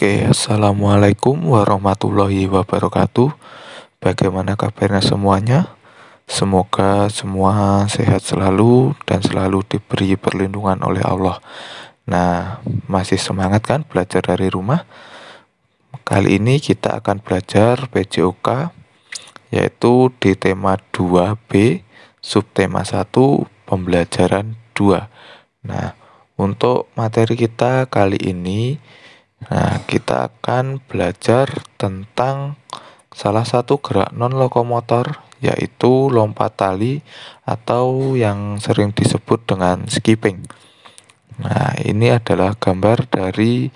Oke, assalamualaikum warahmatullahi wabarakatuh. Bagaimana kabarnya semuanya? Semoga semua sehat selalu dan selalu diberi perlindungan oleh Allah. Nah, masih semangat kan belajar dari rumah? Kali ini kita akan belajar PJOK yaitu di tema 2B subtema 1 pembelajaran 2. Nah, untuk materi kita kali ini Nah, kita akan belajar tentang salah satu gerak non lokomotor yaitu lompat tali atau yang sering disebut dengan skipping. Nah, ini adalah gambar dari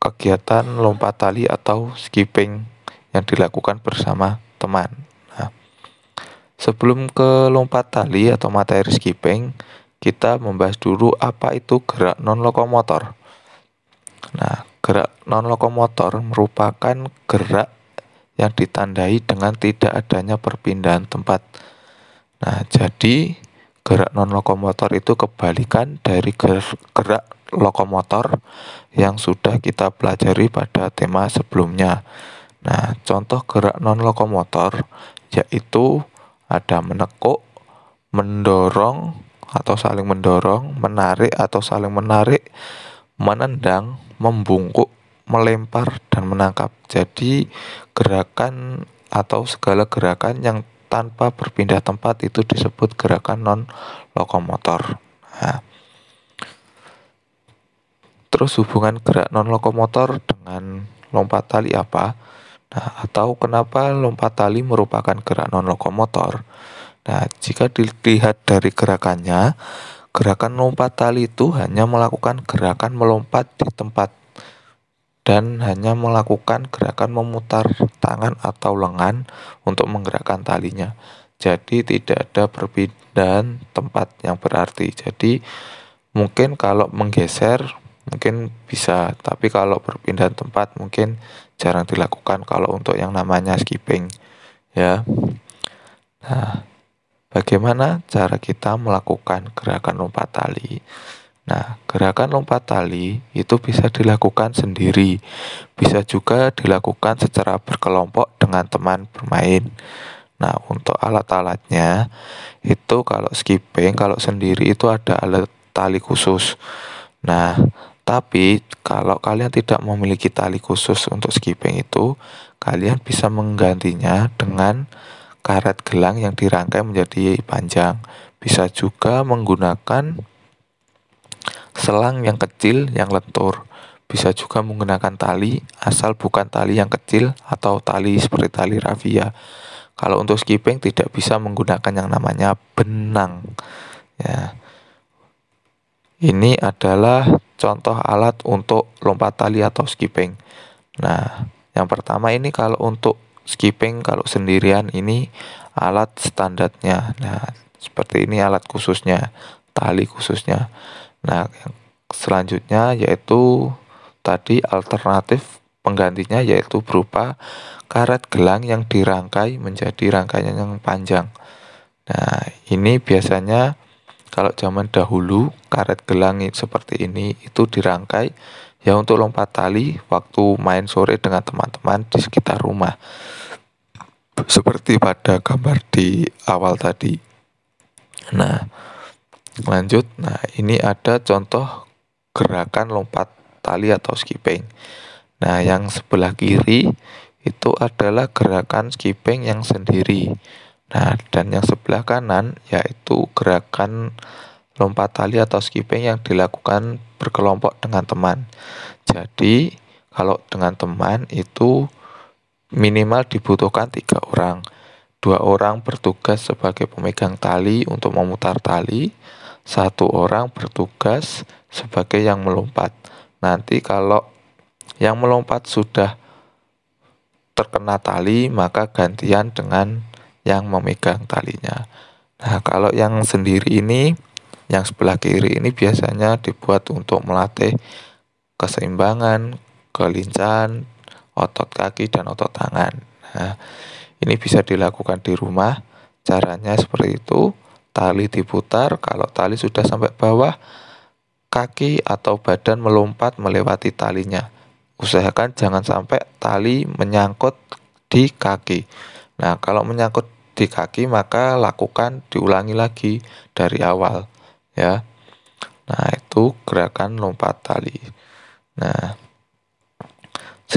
kegiatan lompat tali atau skipping yang dilakukan bersama teman. Nah, sebelum ke lompat tali atau materi skipping, kita membahas dulu apa itu gerak non lokomotor. Nah, gerak non lokomotor merupakan gerak yang ditandai dengan tidak adanya perpindahan tempat. Nah, jadi gerak non lokomotor itu kebalikan dari gerak lokomotor yang sudah kita pelajari pada tema sebelumnya. Nah, contoh gerak non lokomotor yaitu ada menekuk, mendorong atau saling mendorong, menarik atau saling menarik, menendang, membungkuk, melempar, dan menangkap. Jadi, gerakan atau segala gerakan yang tanpa berpindah tempat itu disebut gerakan non-lokomotor. Nah. Terus hubungan gerak non-lokomotor dengan lompat tali apa? Nah, atau kenapa lompat tali merupakan gerak non-lokomotor? Nah, jika dilihat dari gerakannya, Gerakan lompat tali itu hanya melakukan gerakan melompat di tempat dan hanya melakukan gerakan memutar tangan atau lengan untuk menggerakkan talinya. Jadi tidak ada perpindahan tempat yang berarti. Jadi mungkin kalau menggeser mungkin bisa, tapi kalau perpindahan tempat mungkin jarang dilakukan kalau untuk yang namanya skipping ya. Nah, Bagaimana cara kita melakukan gerakan lompat tali? Nah, gerakan lompat tali itu bisa dilakukan sendiri, bisa juga dilakukan secara berkelompok dengan teman bermain. Nah, untuk alat-alatnya itu kalau skipping, kalau sendiri itu ada alat tali khusus. Nah, tapi kalau kalian tidak memiliki tali khusus untuk skipping itu, kalian bisa menggantinya dengan karet gelang yang dirangkai menjadi panjang. Bisa juga menggunakan selang yang kecil yang lentur. Bisa juga menggunakan tali, asal bukan tali yang kecil atau tali seperti tali rafia. Kalau untuk skipping tidak bisa menggunakan yang namanya benang. Ya. Ini adalah contoh alat untuk lompat tali atau skipping. Nah, yang pertama ini kalau untuk skipping kalau sendirian ini alat standarnya nah seperti ini alat khususnya tali khususnya nah yang selanjutnya yaitu tadi alternatif penggantinya yaitu berupa karet gelang yang dirangkai menjadi rangkaian yang panjang nah ini biasanya kalau zaman dahulu karet gelang seperti ini itu dirangkai ya untuk lompat tali waktu main sore dengan teman-teman di sekitar rumah seperti pada gambar di awal tadi. Nah, lanjut. Nah, ini ada contoh gerakan lompat tali atau skipping. Nah, yang sebelah kiri itu adalah gerakan skipping yang sendiri. Nah, dan yang sebelah kanan yaitu gerakan lompat tali atau skipping yang dilakukan berkelompok dengan teman. Jadi, kalau dengan teman itu Minimal dibutuhkan tiga orang. Dua orang bertugas sebagai pemegang tali untuk memutar tali, satu orang bertugas sebagai yang melompat. Nanti kalau yang melompat sudah terkena tali, maka gantian dengan yang memegang talinya. Nah, kalau yang sendiri ini, yang sebelah kiri ini biasanya dibuat untuk melatih keseimbangan, kelincahan, otot kaki dan otot tangan. Nah, ini bisa dilakukan di rumah. Caranya seperti itu. Tali diputar, kalau tali sudah sampai bawah, kaki atau badan melompat melewati talinya. Usahakan jangan sampai tali menyangkut di kaki. Nah, kalau menyangkut di kaki maka lakukan diulangi lagi dari awal ya. Nah, itu gerakan lompat tali. Nah,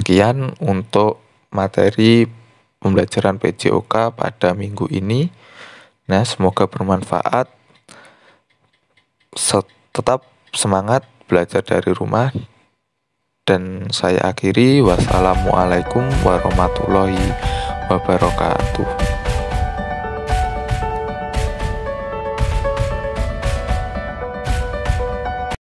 Sekian untuk materi pembelajaran PJOK pada minggu ini. Nah, semoga bermanfaat. Tetap semangat belajar dari rumah. Dan saya akhiri, wassalamualaikum warahmatullahi wabarakatuh.